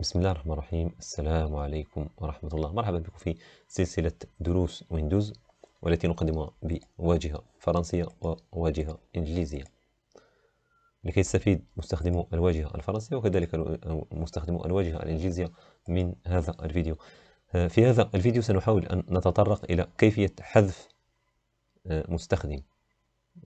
بسم الله الرحمن الرحيم السلام عليكم ورحمة الله مرحبا بكم في سلسلة دروس ويندوز والتي نقدمها بواجهة فرنسية وواجهة إنجليزية لكي يستفيد مستخدمو الواجهة الفرنسية وكذلك مستخدمو الواجهة الإنجليزية من هذا الفيديو في هذا الفيديو سنحاول أن نتطرق إلى كيفية حذف مستخدم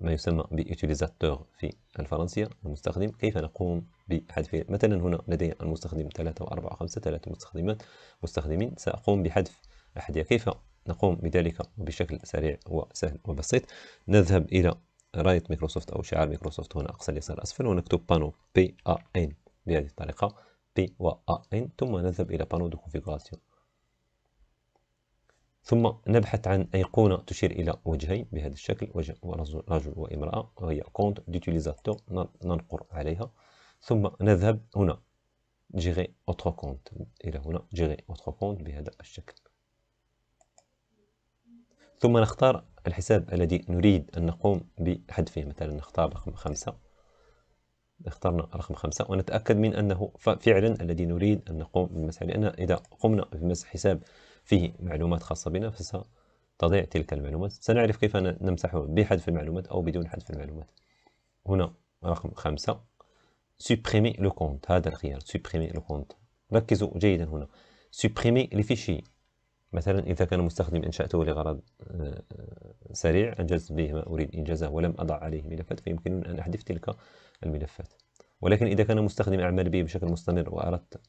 ما يسمى بيوتيليزاتور في الفرنسية المستخدم كيف نقوم بحذف مثلا هنا لدي المستخدم 3 و4 5 3 مستخدمات مستخدمين سأقوم بحذف أحدها كيف نقوم بذلك بشكل سريع وسهل وبسيط نذهب إلى رايت مايكروسوفت أو شعار مايكروسوفت هنا أقصى اليسار أسفل ونكتب بانو بي أ ان بهذه الطريقة بي و أ ان ثم نذهب إلى بانو دو كونفيغوراسيون ثم نبحث عن أيقونة تشير إلى وجهين بهذا الشكل وجه رجل وامرأة وهي كونت ديتيليزاتور ننقر عليها ثم نذهب هنا جيري أوتر كونت إلى هنا جيري أوتر كونت بهذا الشكل ثم نختار الحساب الذي نريد أن نقوم بحذفه مثلا نختار رقم خمسة اخترنا رقم خمسة ونتأكد من أنه فعلا الذي نريد أن نقوم بمسح لأن إذا قمنا بمسح حساب فيه معلومات خاصة بنا فستضيع تلك المعلومات سنعرف كيف نمسحه بحذف المعلومات أو بدون حذف المعلومات هنا رقم خمسة supprimer le compte هذا الخيار supprimer le compte ركزوا جيدا هنا supprimer les fichiers مثلا إذا كان مستخدم أنشأته لغرض آه، سريع أنجزت به ما أريد إنجازه ولم أضع عليه ملفات فيمكنني أن أحذف تلك الملفات ولكن إذا كان مستخدم أعمل به بشكل مستمر وأردت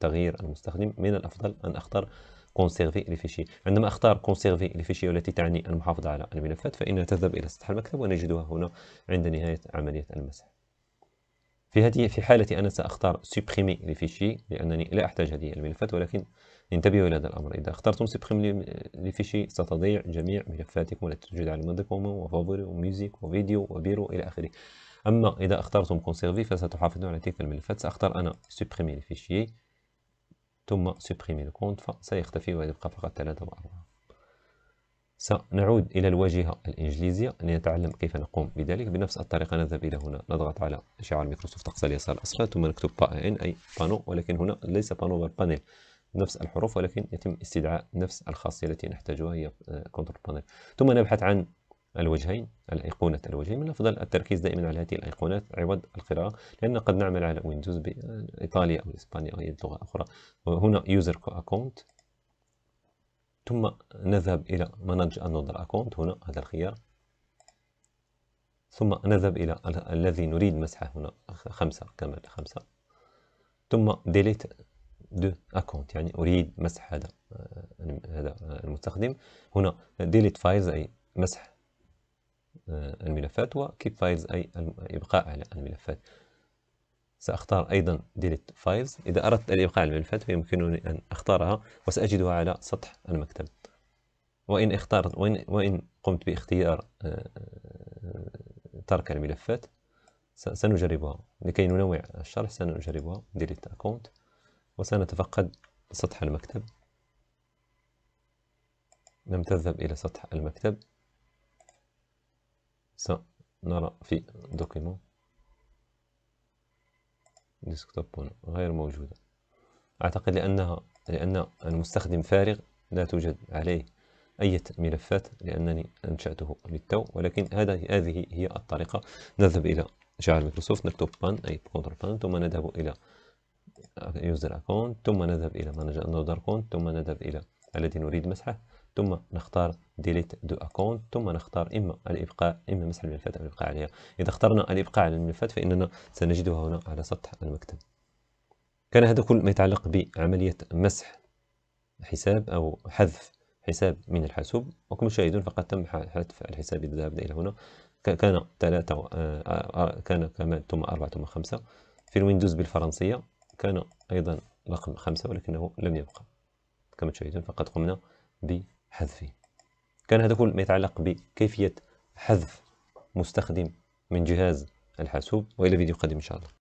تغيير المستخدم من الأفضل أن أختار كونسيرفي فيشي عندما اختار كونسيرفي فيشي التي تعني المحافظة على الملفات فإنها تذهب إلى سطح المكتب ونجدها هنا عند نهاية عملية المسح في هذه في حالتي أنا سأختار سوبريمي لفيشي لأنني لا أحتاج هذه الملفات ولكن انتبهوا الى هذا الأمر إذا اخترتم سوبريمي لفيشي ستضيع جميع ملفاتكم التي توجد على مدكومون وفافوري وميوزيك وفيديو وبيرو إلى آخره أما إذا اخترتم كونسيرفي فستحافظون على تلك الملفات سأختار أنا سوبريمي لفيشي ثم سبريمي الكونت فسيختفي ويبقى فقط ثلاثة وأربعة سنعود إلى الواجهة الإنجليزية لنتعلم كيف نقوم بذلك بنفس الطريقة نذهب إلى هنا نضغط على شعار مايكروسوفت أقصى اليسار الأسفل ثم نكتب با إن أي بانو ولكن هنا ليس بانو بل بانيل نفس الحروف ولكن يتم استدعاء نفس الخاصية التي نحتاجها هي كنترول بانيل ثم نبحث عن الوجهين الأيقونة الوجهين من الأفضل التركيز دائما على هذه الأيقونات عوض القراءة لأن قد نعمل على ويندوز بإيطاليا آه، أو إسبانيا أو أي لغة أخرى وهنا يوزر أكونت ثم نذهب إلى مناج أنوذر أكونت هنا هذا الخيار ثم نذهب إلى الذي نريد مسحه هنا خمسة كمان خمسة ثم ديليت دو اكونت يعني اريد مسح هذا آه، هذا المستخدم هنا ديليت فايلز اي مسح الملفات وكيب فايلز أي الإبقاء على الملفات سأختار أيضا delete files إذا أردت الإبقاء على الملفات فيمكنني أن أختارها وسأجدها على سطح المكتب وإن اخترت وإن, وإن قمت باختيار آه، آه، ترك الملفات سنجربها لكي ننوع الشرح سنجربها ديليت أكونت وسنتفقد سطح المكتب تذهب إلى سطح المكتب سنرى في دوكيمون ديسكتوب هنا غير موجودة أعتقد لأنها لأن المستخدم فارغ لا توجد عليه أي ملفات لأنني أنشأته للتو ولكن هذا هذه هي الطريقة نذهب إلى شعار مايكروسوفت نكتب بان أي كونتر بان ثم نذهب إلى يوزر أكونت ثم نذهب إلى مانجر أندر أكونت ثم نذهب إلى الذي نريد مسحه ثم نختار ديليت دو اكونت ثم نختار اما الابقاء اما مسح الملفات او الابقاء عليها اذا اخترنا الابقاء على الملفات فاننا سنجدها هنا على سطح المكتب كان هذا كل ما يتعلق بعمليه مسح حساب او حذف حساب من الحاسوب وكما تشاهدون فقد تم حذف الحساب اذا ذهبنا الى هنا كان ثلاثة آه، آه، آه، كان كمان ثم أربعة ثم خمسة في الويندوز بالفرنسية كان أيضا رقم خمسة ولكنه لم يبقى كما تشاهدون فقد قمنا ب حذفي كان هذا كل ما يتعلق بكيفية حذف مستخدم من جهاز الحاسوب وإلى فيديو قادم إن شاء الله